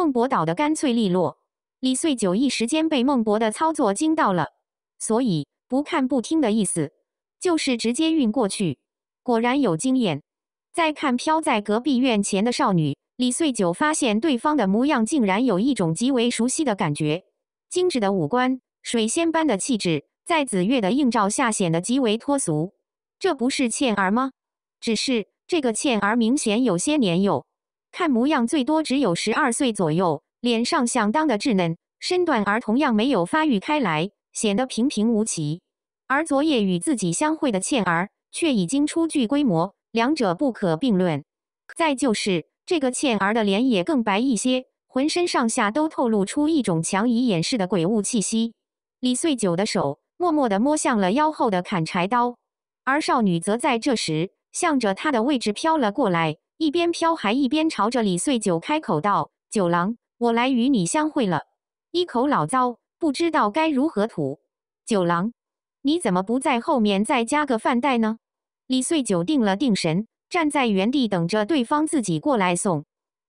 孟博倒的干脆利落，李碎九一时间被孟博的操作惊到了，所以不看不听的意思，就是直接晕过去。果然有经验。再看飘在隔壁院前的少女，李碎九发现对方的模样竟然有一种极为熟悉的感觉，精致的五官，水仙般的气质，在紫月的映照下显得极为脱俗。这不是倩儿吗？只是这个倩儿明显有些年幼。看模样，最多只有十二岁左右，脸上相当的稚嫩，身段儿同样没有发育开来，显得平平无奇。而昨夜与自己相会的倩儿，却已经初具规模，两者不可并论。再就是这个倩儿的脸也更白一些，浑身上下都透露出一种强以掩饰的鬼物气息。李穗九的手默默地摸向了腰后的砍柴刀，而少女则在这时向着他的位置飘了过来。一边飘，还一边朝着李穗九开口道：“九郎，我来与你相会了。”一口老糟，不知道该如何吐。九郎，你怎么不在后面再加个饭袋呢？李穗九定了定神，站在原地等着对方自己过来送。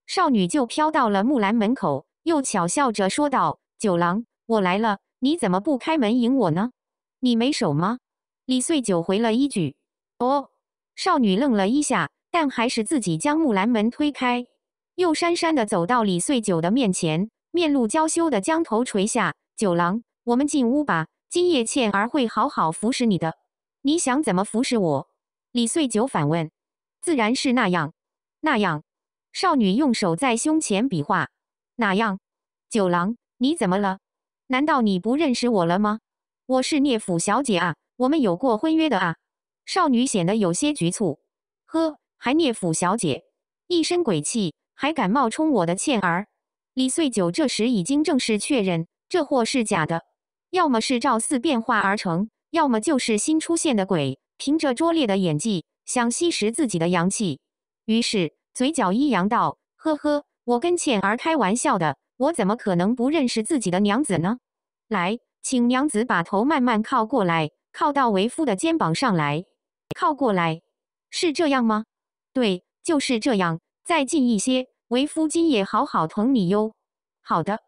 少女就飘到了木兰门口，又巧笑着说道：“九郎，我来了，你怎么不开门迎我呢？你没手吗？”李穗九回了一句：“哦。”少女愣了一下。但还是自己将木兰门推开，又姗姗地走到李碎九的面前，面露娇羞地将头垂下。九郎，我们进屋吧。今夜倩儿会好好服侍你的。你想怎么服侍我？李碎九反问。自然是那样，那样。少女用手在胸前比划。哪样？九郎，你怎么了？难道你不认识我了吗？我是聂府小姐啊，我们有过婚约的啊。少女显得有些局促。呵。还聂府小姐，一身鬼气，还敢冒充我的倩儿？李穗九这时已经正式确认，这货是假的，要么是赵四变化而成，要么就是新出现的鬼，凭着拙劣的演技想吸食自己的阳气。于是嘴角一扬，道：“呵呵，我跟倩儿开玩笑的，我怎么可能不认识自己的娘子呢？来，请娘子把头慢慢靠过来，靠到为夫的肩膀上来，靠过来，是这样吗？”对，就是这样，再近一些。为夫今夜好好疼你哟。好的，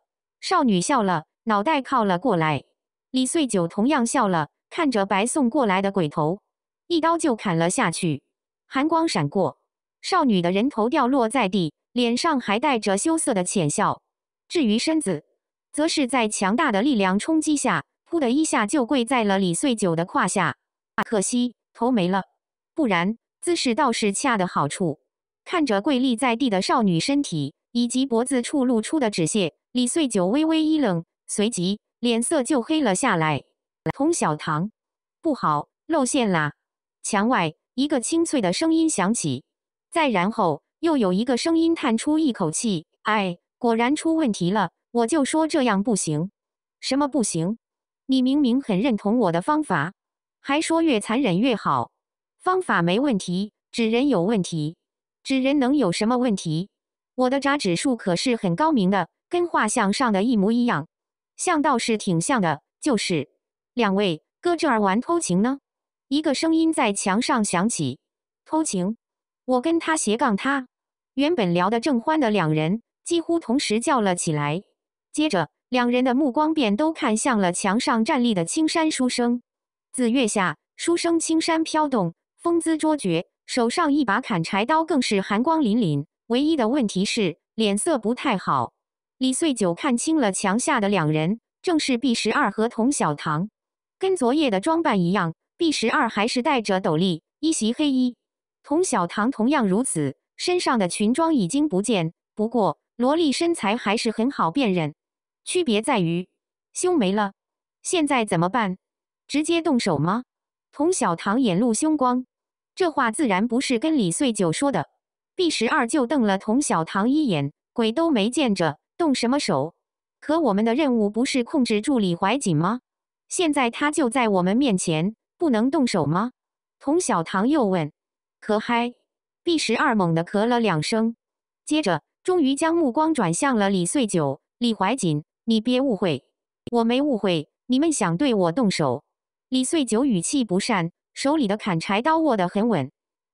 少女笑了，脑袋靠了过来。李穗九同样笑了，看着白送过来的鬼头，一刀就砍了下去。寒光闪过，少女的人头掉落在地，脸上还带着羞涩的浅笑。至于身子，则是在强大的力量冲击下，噗的一下就跪在了李穗九的胯下。啊，可惜头没了，不然。姿势倒是恰的好处，看着跪立在地的少女身体以及脖子处露出的纸屑，李穗九微微一愣，随即脸色就黑了下来。童小棠，不好，露馅啦！墙外一个清脆的声音响起，再然后又有一个声音叹出一口气：“哎，果然出问题了，我就说这样不行。”“什么不行？你明明很认同我的方法，还说越残忍越好。”方法没问题，纸人有问题。纸人能有什么问题？我的扎纸术可是很高明的，跟画像上的一模一样。像倒是挺像的，就是两位搁这儿玩偷情呢。一个声音在墙上响起：“偷情？”我跟他斜杠他。原本聊得正欢的两人几乎同时叫了起来，接着两人的目光便都看向了墙上站立的青山书生。紫月下，书生青山飘动。风姿卓绝，手上一把砍柴刀更是寒光凛凛。唯一的问题是脸色不太好。李穗九看清了墙下的两人，正是 B 十二和童小棠，跟昨夜的装扮一样。B 十二还是戴着斗笠，一袭黑衣；童小棠同样如此，身上的裙装已经不见，不过萝莉身材还是很好辨认。区别在于胸没了。现在怎么办？直接动手吗？童小棠眼露凶光。这话自然不是跟李穗九说的。B 十二就瞪了童小棠一眼，鬼都没见着，动什么手？可我们的任务不是控制住李怀瑾吗？现在他就在我们面前，不能动手吗？童小棠又问。可嗨，B 十二猛地咳了两声，接着终于将目光转向了李穗九。李怀瑾，你别误会，我没误会，你们想对我动手？李穗九语气不善。手里的砍柴刀握得很稳。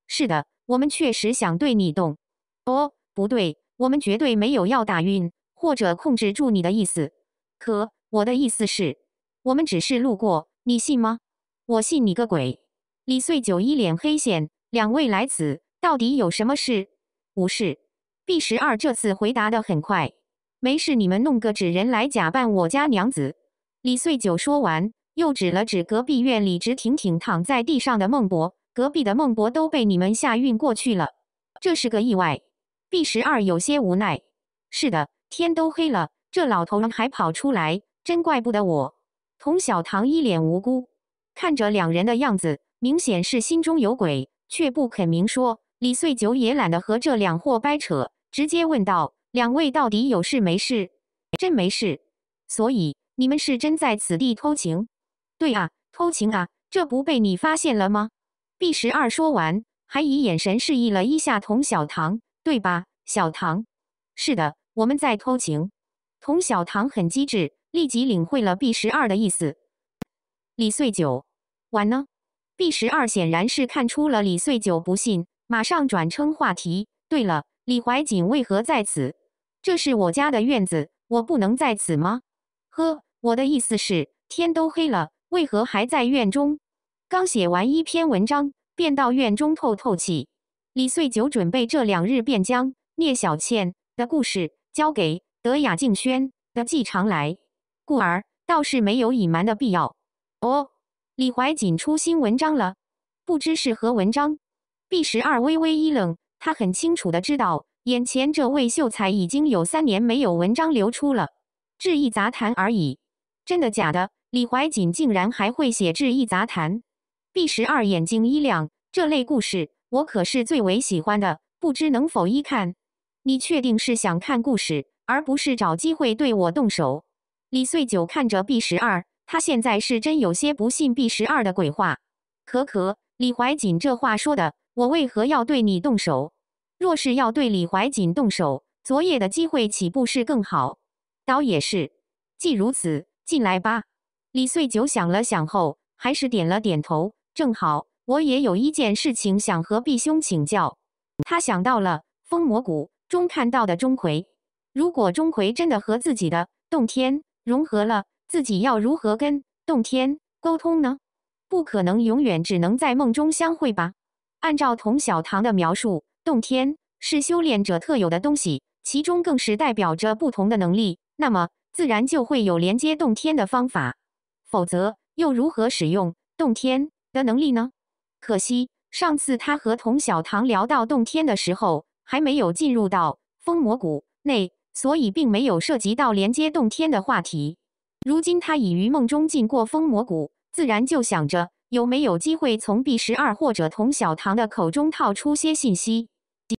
是的，我们确实想对你动。哦，不对，我们绝对没有要打晕或者控制住你的意思。可我的意思是，我们只是路过，你信吗？我信你个鬼！李岁九一脸黑线。两位来此到底有什么事？无事。B 十二这次回答的很快。没事，你们弄个纸人来假扮我家娘子。李岁九说完。又指了指隔壁院里直挺挺躺在地上的孟博，隔壁的孟博都被你们吓晕过去了。这是个意外。毕十二有些无奈。是的，天都黑了，这老头还跑出来，真怪不得我。童小唐一脸无辜，看着两人的样子，明显是心中有鬼，却不肯明说。李穗九也懒得和这两货掰扯，直接问道：“两位到底有事没事？”“真没事。”“所以你们是真在此地偷情？”对啊，偷情啊，这不被你发现了吗？B 十二说完，还以眼神示意了一下童小唐，对吧，小唐？是的，我们在偷情。童小唐很机智，立即领会了 B 十二的意思。李岁九，晚呢？B 十二显然是看出了李岁九不信，马上转称话题。对了，李怀瑾为何在此？这是我家的院子，我不能在此吗？呵，我的意思是，天都黑了。为何还在院中？刚写完一篇文章，便到院中透透气。李穗九准备这两日便将聂小倩的故事交给德雅静轩的季常来，故而倒是没有隐瞒的必要。哦，李怀瑾出新文章了，不知是何文章？毕十二微微一愣，他很清楚的知道，眼前这位秀才已经有三年没有文章流出了，致意杂谈而已。真的假的？李怀瑾竟然还会写《志异杂谈》，B 十二眼睛一亮。这类故事我可是最为喜欢的，不知能否一看？你确定是想看故事，而不是找机会对我动手？李穗九看着 B 十二，他现在是真有些不信 B 十二的鬼话。可可，李怀瑾这话说的，我为何要对你动手？若是要对李怀瑾动手，昨夜的机会岂不是更好？倒也是，既如此，进来吧。李穗九想了想后，还是点了点头。正好我也有一件事情想和毕兄请教。他想到了风魔谷中看到的钟馗，如果钟馗真的和自己的洞天融合了，自己要如何跟洞天沟通呢？不可能永远只能在梦中相会吧？按照童小棠的描述，洞天是修炼者特有的东西，其中更是代表着不同的能力，那么自然就会有连接洞天的方法。否则，又如何使用洞天的能力呢？可惜上次他和童小唐聊到洞天的时候，还没有进入到封魔谷内，所以并没有涉及到连接洞天的话题。如今他已于梦中进过封魔谷，自然就想着有没有机会从 B 十二或者童小唐的口中套出些信息。